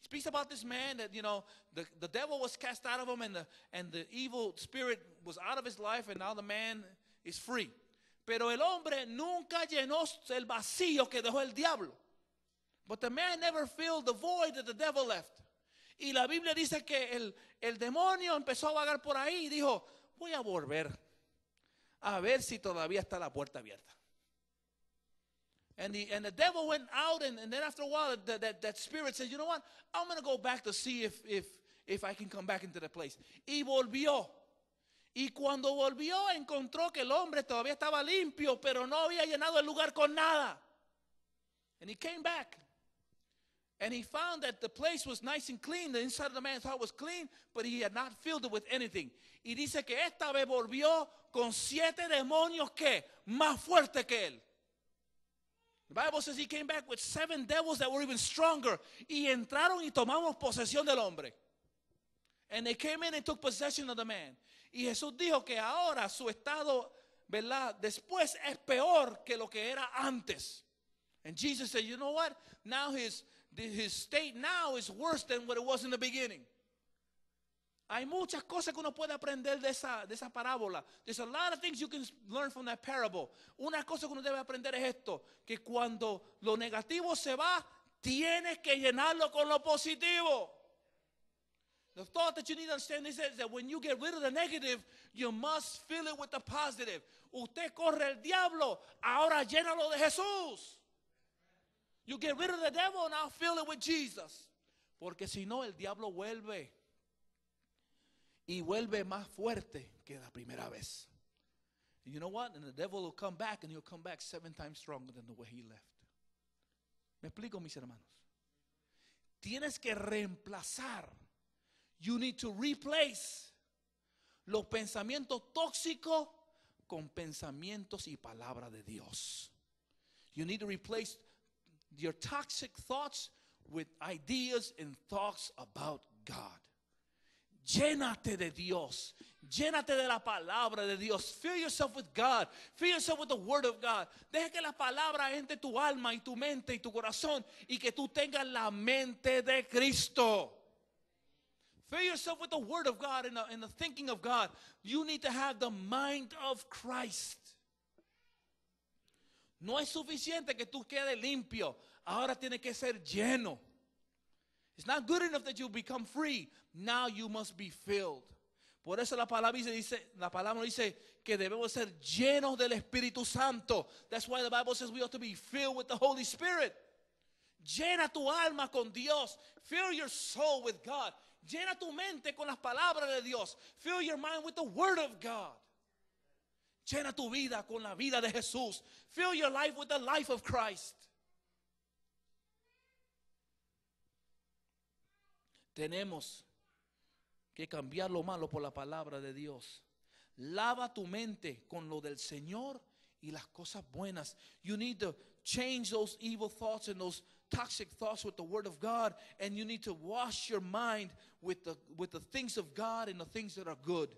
He speaks about this man that, you know, the, the devil was cast out of him and the, and the evil spirit was out of his life and now the man is free. Pero el hombre nunca llenó el vacío que dejó el diablo. But the man never filled the void that the devil left. Y la Biblia dice que el, el demonio empezó a vagar por ahí y dijo, voy a volver a ver si todavía está la puerta abierta. And the, and the devil went out, and, and then after a while, that, that, that spirit said, You know what? I'm going to go back to see if, if, if I can come back into the place. Y volvió. Y cuando volvió, encontró que el hombre todavía estaba limpio, pero no había llenado el lugar con nada. And he came back. and he found that the place was nice and clean, the inside of the man's house was clean, but he had not filled it with anything. Y dice que esta vez volvió con siete demonios que más fuerte que él. The Bible says he came back with seven devils that were even stronger. Y entraron y tomamos posesión del hombre. And they came in and took possession of the man. Y Jesús dijo que ahora su estado, ¿verdad? Después es peor que lo que era antes. And Jesus said, you know what? Now his his state now is worse than what it was in the beginning. Hay muchas cosas que uno puede aprender de esa, de esa parábola. There's a lot of things you can learn from that parable. Una cosa que uno debe aprender es esto, que cuando lo negativo se va, tienes que llenarlo con lo positivo. The thought that you need to understand is that when you get rid of the negative, you must fill it with the positive. Usted corre el diablo, ahora llénalo de Jesús. You get rid of the devil and I'll fill it with Jesus. Porque si no, el diablo vuelve. Y vuelve más fuerte que la primera vez. you know what? And the devil will come back and he'll come back seven times stronger than the way he left. ¿Me explico, mis hermanos? Tienes que reemplazar. You need to replace los pensamientos tóxicos con pensamientos y palabra de Dios. You need to replace your toxic thoughts with ideas and thoughts about God. Llénate de Dios. Llénate de la palabra de Dios. Fill yourself with God. Fill yourself with the Word of God. Deja que la palabra entre tu alma y tu mente y tu corazón y que tú tengas la mente de Cristo. Fill yourself with the Word of God and the, and the thinking of God. You need to have the mind of Christ. No es suficiente que tú quedes limpio. Ahora tiene que ser lleno. It's not good enough that you become free. Now you must be filled. Por eso la palabra dice, la palabra dice que debemos ser llenos del Espíritu Santo. That's why the Bible says we ought to be filled with the Holy Spirit. Llena tu alma con Dios. Fill your soul with God. Llena tu mente con las palabras de Dios. Fill your mind with the word of God. Llena tu vida con la vida de Jesús. Fill your life with the life of Christ. Tenemos que cambiar lo malo por la palabra de Dios. Lava tu mente con lo del Señor y las cosas buenas. You need to change those evil thoughts and those toxic thoughts with the word of God and you need to wash your mind with the with the things of God and the things that are good.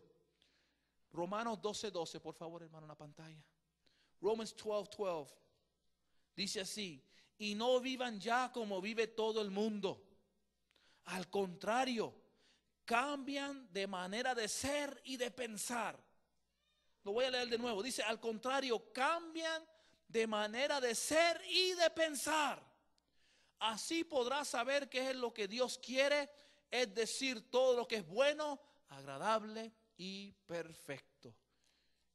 Romanos 12, 12, por favor, hermano, en la pantalla. Romans 12, 12. Dice así, y no vivan ya como vive todo el mundo. Al contrario, cambian de manera de ser y de pensar. Lo voy a leer de nuevo. Dice, al contrario, cambian de manera de ser y de pensar. Así podrás saber qué es lo que Dios quiere, es decir, todo lo que es bueno, agradable y perfecto.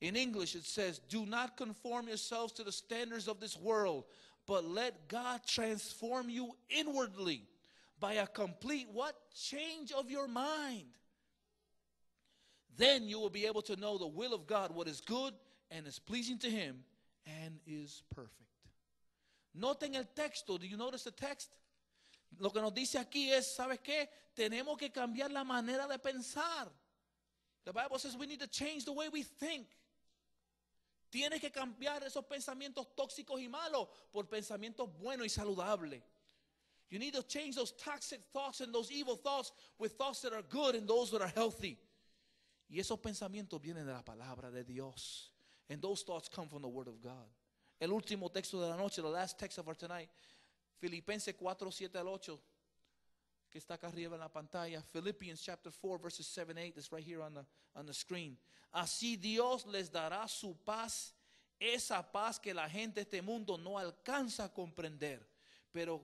In English, it says, Do not conform yourselves to the standards of this world, but let God transform you inwardly by a complete what? Change of your mind. Then you will be able to know the will of God, what is good and is pleasing to Him and is perfect. Noten el texto. Do you notice the text? Lo que nos dice aquí es, ¿sabes qué? Tenemos que cambiar la manera de pensar. The Bible says we need to change the way we think. Tienes que cambiar esos pensamientos tóxicos y malos por pensamientos buenos y saludables. You need to change those toxic thoughts and those evil thoughts with thoughts that are good and those that are healthy. Y esos pensamientos vienen de la palabra de Dios. And those thoughts come from the word of God. El último texto de la noche, the last text of our tonight, Filipenses 4, 7 al 8. que está acá arriba en la pantalla, Philippians chapter 4 verses 7 8, Es right here on the, on the screen. Así Dios les dará su paz, esa paz que la gente de este mundo no alcanza a comprender, pero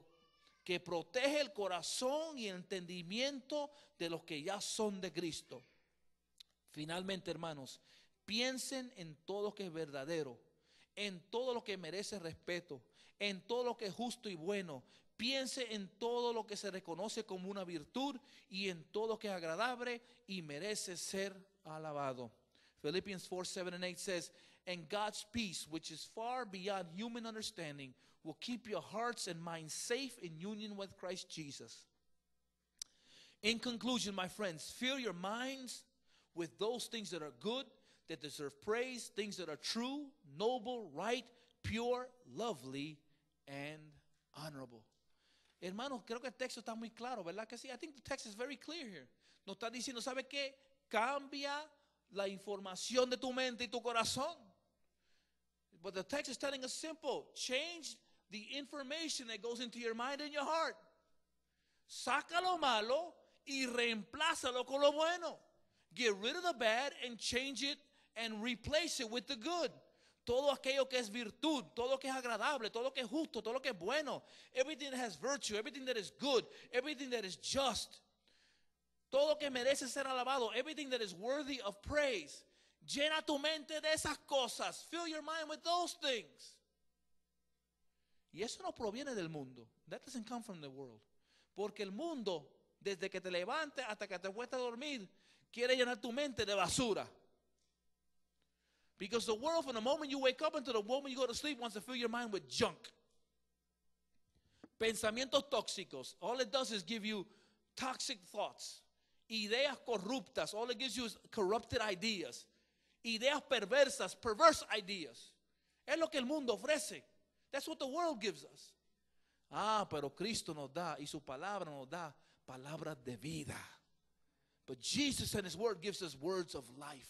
que protege el corazón y el entendimiento de los que ya son de Cristo. Finalmente, hermanos, piensen en todo lo que es verdadero, en todo lo que merece respeto, en todo lo que es justo y bueno. Piense en todo lo que se reconoce como una virtud y en todo lo que es agradable y merece ser alabado. Philippians 4 7 and 8 says, And God's peace, which is far beyond human understanding, will keep your hearts and minds safe in union with Christ Jesus. In conclusion, my friends, fill your minds with those things that are good, that deserve praise, things that are true, noble, right, pure, lovely, and honorable. Hermanos, creo que el texto está muy claro, ¿verdad que sí? I think the text is very clear here. Nos está diciendo, ¿sabe qué? Cambia la información de tu mente y tu corazón. But the text is telling us simple. Change the information that goes into your mind and your heart. Saca lo malo y reemplázalo con lo bueno. Get rid of the bad and change it and replace it with the good todo aquello que es virtud, todo lo que es agradable, todo lo que es justo, todo lo que es bueno. Everything that has virtue, everything that is good, everything that is just. Todo lo que merece ser alabado, everything that is worthy of praise. Llena tu mente de esas cosas. Fill your mind with those things. Y eso no proviene del mundo. That doesn't come from the world. Porque el mundo, desde que te levantes hasta que te vuelves a dormir, quiere llenar tu mente de basura. Because the world, from the moment you wake up until the moment you go to sleep, wants to fill your mind with junk. Pensamientos tóxicos. All it does is give you toxic thoughts. Ideas corruptas. All it gives you is corrupted ideas. Ideas perversas, perverse ideas. Es lo que el mundo ofrece. That's what the world gives us. Ah, pero Cristo nos da y su palabra nos da palabras de vida. But Jesus and his word gives us words of life.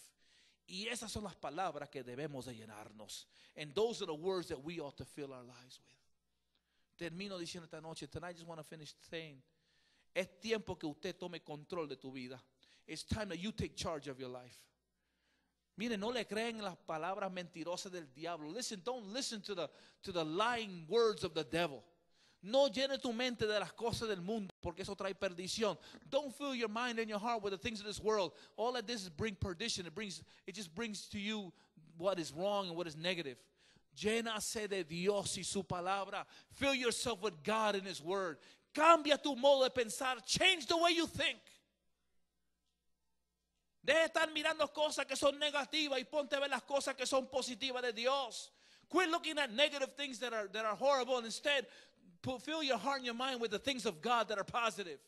Y esas son las palabras que debemos de llenarnos. And those are the words that we ought to fill our lives with. Termino diciendo esta noche, tonight I just want to finish saying, es tiempo que usted tome control de tu vida. It's time that you take charge of your life. Mire, no le creen las palabras mentirosas del diablo. Listen, don't listen to the, to the lying words of the devil. No llene tu mente de las cosas del mundo, porque eso trae perdición. Don't fill your mind and your heart with the things of this world. All of this is bring perdition. It brings it just brings to you what is wrong and what is negative. Llénase de Dios y su palabra. Fill yourself with God and his word. Cambia tu modo de pensar. Change the way you think. Deja de estar mirando cosas que son negativas y ponte a ver las cosas que son positivas de Dios. Quit looking at negative things that are, that are horrible and instead fill your heart and your mind with the things of God that are positive.